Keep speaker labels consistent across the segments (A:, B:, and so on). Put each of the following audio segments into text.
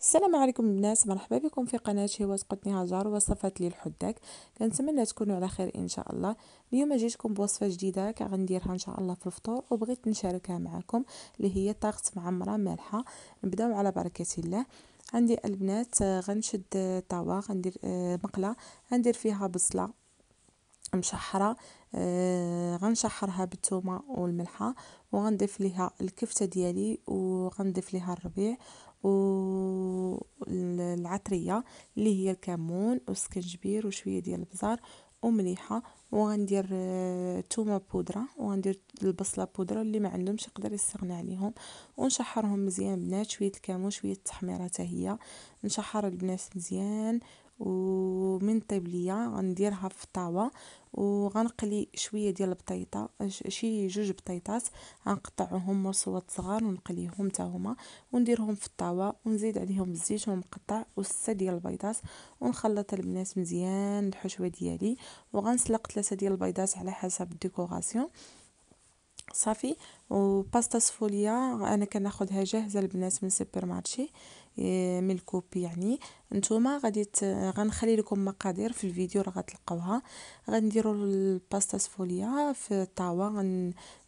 A: السلام عليكم البنات مرحبا بكم في قناة هواس قطني هاجر وصفات لي حداك كنتمنى تكونوا على خير ان شاء الله اليوم جيتكم بوصفه جديده كغنديرها ان شاء الله في الفطور وبغيت نشاركها معكم اللي هي طاقت معمره مالحه نبداو على بركه الله عندي البنات آه، غنشد آه، طاوه غندير آه، مقله غندير فيها بصله مشحرة آه، غنشحرها بالثومة والملحة وغنضيف ليها الكفتة ديالي وغنضيف ليها الربيع والعطرية اللي هي الكمون والسكنجبير وشوية ديال البزار ومليحة وغندير الثومه آه، بودره وغندير البصله بودره اللي ما عندهمش يقدر يستغنى عليهم ونشحرهم مزيان بنات شويه الكمون شويه التحميره حتى هي نشحر البنات مزيان ومن طيب ليا غنديرها في الطاوه وغنقلي شويه ديال البطيطه شي جوج بطيطات غنقطعهم مرصوات صغار ونقليهم حتى هما ونديرهم في الطاوه ونزيد عليهم الزيت ومقطع وسته ديال البيضات ونخلط البنات مزيان الحشوه ديالي وغنسلق ثلاثه ديال البيضات على حسب الديكوراسيون صافي وباستا سفوليا انا كناخذها جاهزه البنات من السوبر مارشي إيه، من الكوبي يعني نتوما غادي غنخلي لكم مقادير في الفيديو راه غتلقاوها غنديروا الباستا سفوليا في الطاوه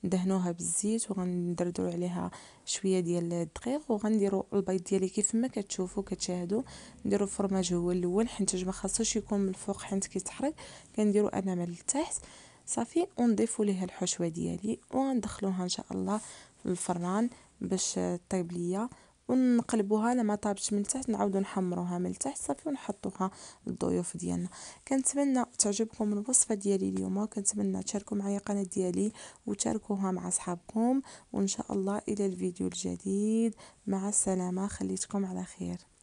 A: غندهنوها بالزيت وغندردروا عليها شويه ديال الدقيق وغنديروا البيض ديالي كيف ما كتشوفوا كتشاهدوا نديروا الفرماج هو الاول حيت ما خاصوش يكون من الفوق حيت كيتحرق كنديروا انا من التحت صافي ونضيفوا ليها الحشوه ديالي وغندخلوها ان شاء الله في الفران باش طيب ليا ونقلبوها لما طابت من تحت نعاودو نحمروها من تحت صافي ونحطوها للضيوف ديالنا كنتمنى تعجبكم الوصفه ديالي اليوم وكنتمنى تشاركوا معايا القناه ديالي وتشاركوها مع اصحابكم وان شاء الله الى الفيديو الجديد مع السلامه خليتكم على خير